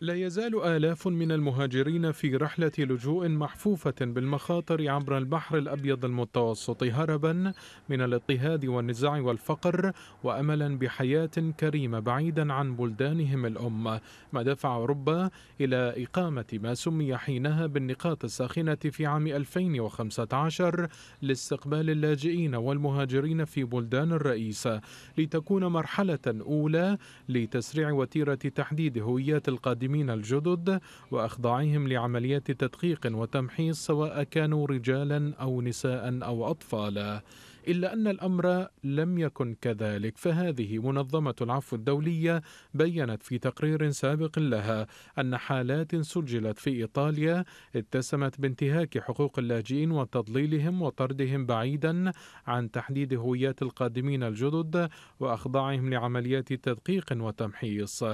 لا يزال آلاف من المهاجرين في رحلة لجوء محفوفة بالمخاطر عبر البحر الأبيض المتوسط هربا من الاضطهاد والنزاع والفقر وأملا بحياة كريمة بعيدا عن بلدانهم الأم ما دفع أوروبا إلى إقامة ما سمي حينها بالنقاط الساخنة في عام 2015 لاستقبال اللاجئين والمهاجرين في بلدان الرئيس لتكون مرحلة أولى لتسريع وتيرة تحديد هويات القادمين المسلمين الجدد وأخضاعهم لعمليات تدقيق وتمحيص سواء كانوا رجالا أو نساء أو أطفالا إلا أن الأمر لم يكن كذلك فهذه منظمة العفو الدولية بيّنت في تقرير سابق لها أن حالات سجلت في إيطاليا اتسمت بانتهاك حقوق اللاجئين وتضليلهم وطردهم بعيدا عن تحديد هويات القادمين الجدد وأخضاعهم لعمليات تدقيق وتمحيص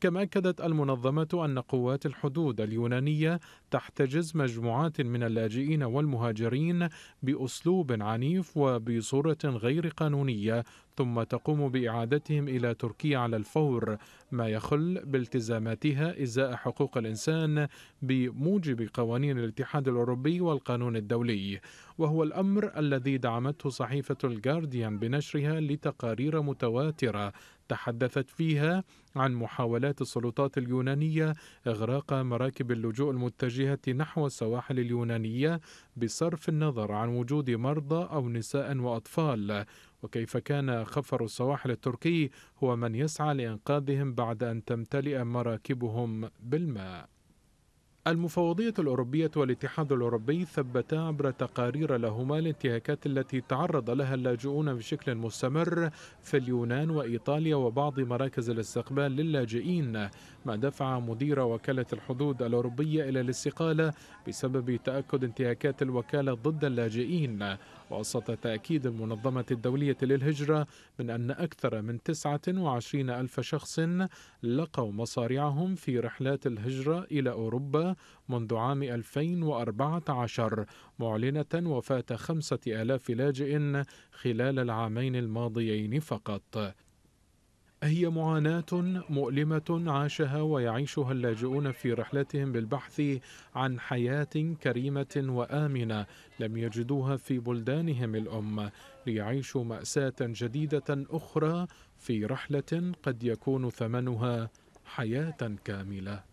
كما أكدت المنظمة أن قوات الحدود اليونانية تحتجز مجموعات من اللاجئين والمهاجرين بأسلوب عنيف وب بصورة غير قانونية ثم تقوم بإعادتهم إلى تركيا على الفور ما يخل بالتزاماتها إزاء حقوق الإنسان بموجب قوانين الاتحاد الأوروبي والقانون الدولي وهو الأمر الذي دعمته صحيفة الجارديان بنشرها لتقارير متواترة تحدثت فيها عن محاولات السلطات اليونانية إغراق مراكب اللجوء المتجهة نحو السواحل اليونانية بصرف النظر عن وجود مرضى أو نساء وأطفال وكيف كان خفر السواحل التركي هو من يسعى لإنقاذهم بعد أن تمتلئ مراكبهم بالماء المفوضية الأوروبية والاتحاد الأوروبي ثبتا عبر تقارير لهما الانتهاكات التي تعرض لها اللاجئون بشكل مستمر في اليونان وإيطاليا وبعض مراكز الاستقبال للاجئين ما دفع مدير وكالة الحدود الأوروبية إلى الاستقالة بسبب تأكد انتهاكات الوكالة ضد اللاجئين وسط تأكيد المنظمة الدولية للهجرة من أن أكثر من 29 ألف شخص لقوا مصارعهم في رحلات الهجرة إلى أوروبا منذ عام 2014 معلنة وفاة 5000 لاجئ خلال العامين الماضيين فقط هي معاناة مؤلمة عاشها ويعيشها اللاجئون في رحلتهم بالبحث عن حياة كريمة وآمنة لم يجدوها في بلدانهم الأم ليعيشوا مأساة جديدة أخرى في رحلة قد يكون ثمنها حياة كاملة